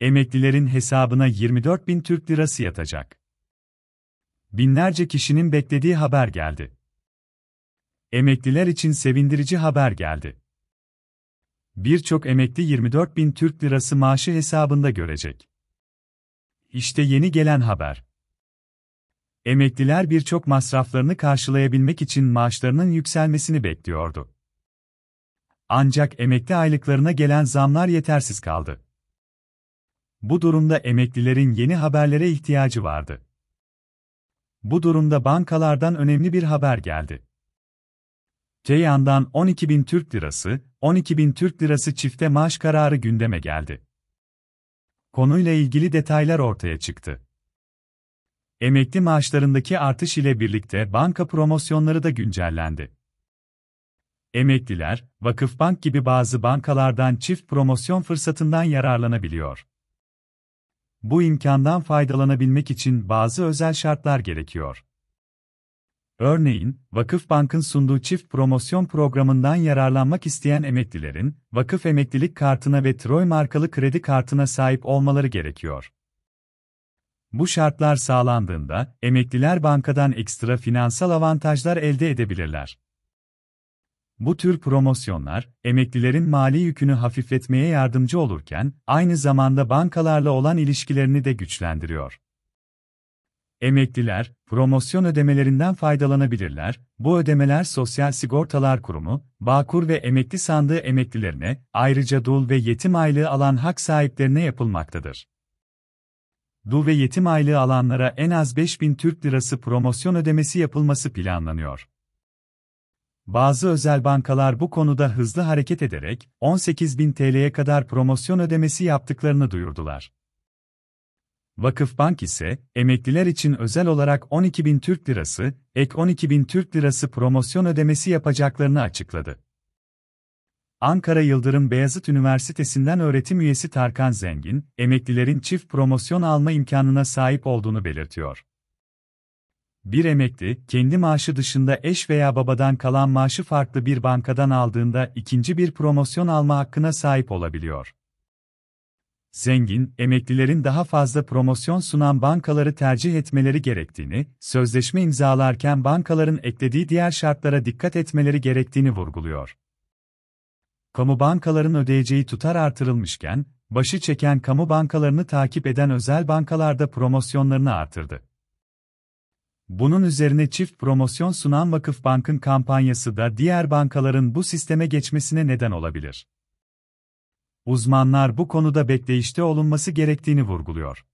Emeklilerin hesabına 24 bin Türk lirası yatacak. Binlerce kişinin beklediği haber geldi. Emekliler için sevindirici haber geldi. Birçok emekli 24 bin Türk lirası maaşı hesabında görecek. İşte yeni gelen haber. Emekliler birçok masraflarını karşılayabilmek için maaşlarının yükselmesini bekliyordu. Ancak emekli aylıklarına gelen zamlar yetersiz kaldı. Bu durumda emeklilerin yeni haberlere ihtiyacı vardı. Bu durumda bankalardan önemli bir haber geldi. Ceyhan'dan 12 bin Türk lirası, 12 bin Türk lirası çifte maaş kararı gündeme geldi. Konuyla ilgili detaylar ortaya çıktı. Emekli maaşlarındaki artış ile birlikte banka promosyonları da güncellendi. Emekliler, Vakıfbank gibi bazı bankalardan çift promosyon fırsatından yararlanabiliyor. Bu imkandan faydalanabilmek için bazı özel şartlar gerekiyor. Örneğin, Vakıf Bank'ın sunduğu çift promosyon programından yararlanmak isteyen emeklilerin, vakıf emeklilik kartına ve Troy markalı kredi kartına sahip olmaları gerekiyor. Bu şartlar sağlandığında, emekliler bankadan ekstra finansal avantajlar elde edebilirler. Bu tür promosyonlar, emeklilerin mali yükünü hafifletmeye yardımcı olurken, aynı zamanda bankalarla olan ilişkilerini de güçlendiriyor. Emekliler, promosyon ödemelerinden faydalanabilirler, bu ödemeler Sosyal Sigortalar Kurumu, Bağkur ve emekli sandığı emeklilerine, ayrıca dul ve yetim aylığı alan hak sahiplerine yapılmaktadır. Dul ve yetim aylığı alanlara en az 5000 Türk Lirası promosyon ödemesi yapılması planlanıyor. Bazı özel bankalar bu konuda hızlı hareket ederek 18.000 TL'ye kadar promosyon ödemesi yaptıklarını duyurdular. Vakıfbank ise emekliler için özel olarak 12.000 Türk Lirası, ek 12.000 Türk Lirası promosyon ödemesi yapacaklarını açıkladı. Ankara Yıldırım Beyazıt Üniversitesi'nden öğretim üyesi Tarkan Zengin, emeklilerin çift promosyon alma imkanına sahip olduğunu belirtiyor. Bir emekli, kendi maaşı dışında eş veya babadan kalan maaşı farklı bir bankadan aldığında ikinci bir promosyon alma hakkına sahip olabiliyor. Zengin, emeklilerin daha fazla promosyon sunan bankaları tercih etmeleri gerektiğini, sözleşme imzalarken bankaların eklediği diğer şartlara dikkat etmeleri gerektiğini vurguluyor. Kamu bankaların ödeyeceği tutar artırılmışken, başı çeken kamu bankalarını takip eden özel bankalarda promosyonlarını artırdı. Bunun üzerine çift promosyon sunan Vakıf Bankın kampanyası da diğer bankaların bu sisteme geçmesine neden olabilir. Uzmanlar bu konuda bekleyişte olunması gerektiğini vurguluyor.